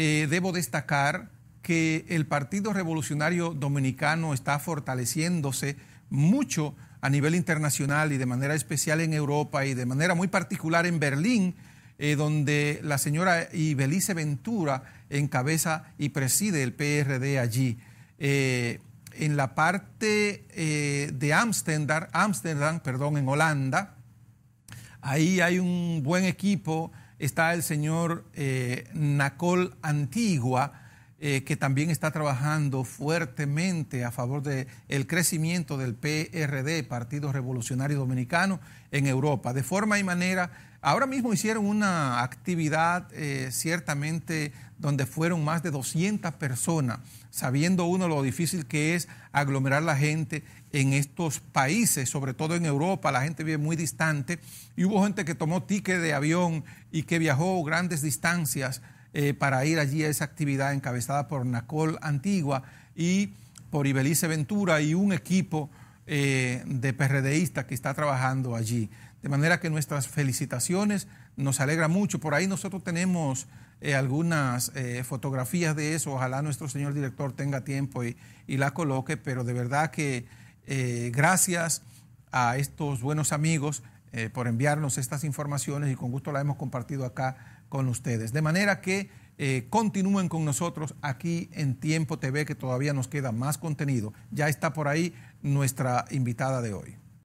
Eh, debo destacar que el Partido Revolucionario Dominicano está fortaleciéndose mucho a nivel internacional y de manera especial en Europa y de manera muy particular en Berlín, eh, donde la señora Ibelice Ventura encabeza y preside el PRD allí. Eh, en la parte de Ámsterdam, Amsterdam, perdón, en Holanda, ahí hay un buen equipo Está el señor eh, Nacol Antigua, eh, que también está trabajando fuertemente a favor del el crecimiento del PRD, Partido Revolucionario Dominicano, en Europa. De forma y manera, ahora mismo hicieron una actividad eh, ciertamente donde fueron más de 200 personas, sabiendo uno lo difícil que es aglomerar la gente en estos países, sobre todo en Europa, la gente vive muy distante, y hubo gente que tomó ticket de avión y que viajó grandes distancias eh, para ir allí a esa actividad encabezada por Nacol Antigua y por Ibelice Ventura y un equipo eh, de PRDista que está trabajando allí. De manera que nuestras felicitaciones nos alegra mucho. Por ahí nosotros tenemos eh, algunas eh, fotografías de eso. Ojalá nuestro señor director tenga tiempo y, la coloque, pero de verdad que gracias a estos buenos amigos por enviarnos estas informaciones y con gusto la hemos compartido acá con ustedes. De manera que continúen con nosotros aquí en Tiempo TV, que todavía nos queda más contenido. Ya está por ahí nuestra invitada de hoy.